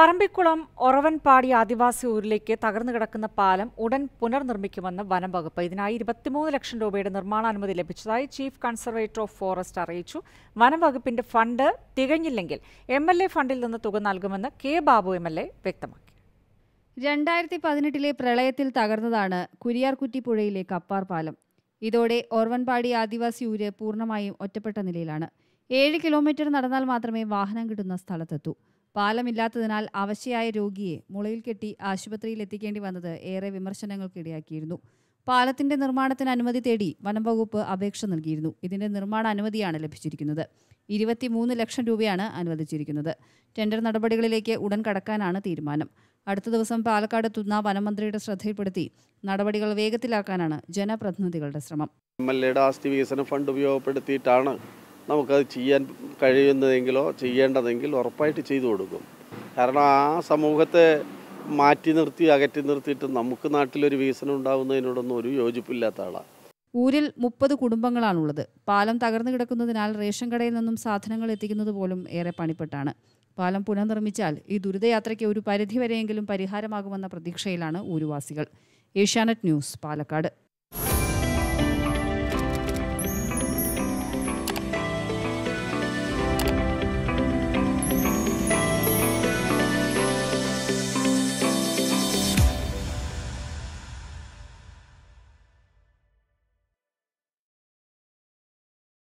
പറമ്പിക്കുളം ഒറവൻപാടി ആദിവാസി ഊരിലേക്ക് തകർന്നു കിടക്കുന്ന പാലം ഉടൻ പുനർനിർമ്മിക്കുമെന്ന് വനം വകുപ്പ് ഇതിനായി ഇരുപത്തിമൂന്ന് ലക്ഷം രൂപയുടെ നിർമ്മാണാനുമതി ലഭിച്ചതായി ചീഫ് കൺസർവേറ്റർ ഓഫ് ഫോറസ്റ്റ് അറിയിച്ചു വനം വകുപ്പിന്റെ ഫണ്ട് തികഞ്ഞില്ലെങ്കിൽ എം ഫണ്ടിൽ നിന്ന് തുക നൽകുമെന്ന് കെ ബാബു എം വ്യക്തമാക്കി രണ്ടായിരത്തി പതിനെട്ടിലെ പ്രളയത്തിൽ തകർന്നതാണ് കുരിയാർകുറ്റി പുഴയിലെ കപ്പാർ പാലം ഇതോടെ ഓർവൻപാടി ആദിവാസി ഊര് പൂർണ്ണമായും ഒറ്റപ്പെട്ട നിലയിലാണ് ഏഴ് കിലോമീറ്റർ നടന്നാൽ മാത്രമേ വാഹനം കിട്ടുന്ന സ്ഥലത്തെത്തൂ പാലമില്ലാത്തതിനാൽ അവശയായ രോഗിയെ മുളയിൽ കെട്ടി ആശുപത്രിയിൽ എത്തിക്കേണ്ടി വന്നത് ഏറെ വിമർശനങ്ങൾക്കിടയാക്കിയിരുന്നു പാലത്തിന്റെ നിർമ്മാണത്തിന് അനുമതി തേടി വനം വകുപ്പ് അപേക്ഷ നൽകിയിരുന്നു ഇതിന്റെ നിർമ്മാണ അനുമതിയാണ് ലഭിച്ചിരിക്കുന്നത് ഇരുപത്തിമൂന്ന് ലക്ഷം രൂപയാണ് അനുവദിച്ചിരിക്കുന്നത് ടെൻഡർ നടപടികളിലേക്ക് ഉടൻ കടക്കാനാണ് തീരുമാനം അടുത്ത ദിവസം പാലക്കാട് എത്തുന്ന വനമന്ത്രിയുടെ ശ്രദ്ധയിൽപ്പെടുത്തി നടപടികൾ വേഗത്തിലാക്കാനാണ് ജനപ്രതിനിധികളുടെ ശ്രമം എം എൽ എയുടെ ആസ്തി വികസന ഫണ്ട് ഉപയോഗപ്പെടുത്തിയിട്ടാണ് നമുക്കത് ചെയ്യാൻ കഴിയുന്നതെങ്കിലോ ചെയ്യേണ്ടതെങ്കിൽ ഉറപ്പായിട്ട് ചെയ്തു കൊടുക്കും കാരണം ആ സമൂഹത്തെ മാറ്റി നിർത്തി അകറ്റി നിർത്തിയിട്ട് നമുക്ക് നാട്ടിലൊരു വികസനം ഉണ്ടാകുന്നതിനോടൊന്നും ഒരു യോജിപ്പില്ലാത്ത ആളാണ് ഊരിൽ മുപ്പത് കുടുംബങ്ങളാണുള്ളത് പാലം തകർന്നു കിടക്കുന്നതിനാൽ റേഷൻ കടയിൽ നിന്നും സാധനങ്ങൾ എത്തിക്കുന്നത് പോലും ഏറെ പണിപ്പെട്ടാണ് പാലം പുനർനിർമ്മിച്ചാൽ ഈ ദുരിതയാത്രയ്ക്ക് ഒരു പരിധിവരെയെങ്കിലും പരിഹാരമാകുമെന്ന പ്രതീക്ഷയിലാണ് ഊരുവാസികൾ ഏഷ്യാനെറ്റ് ന്യൂസ് പാലക്കാട്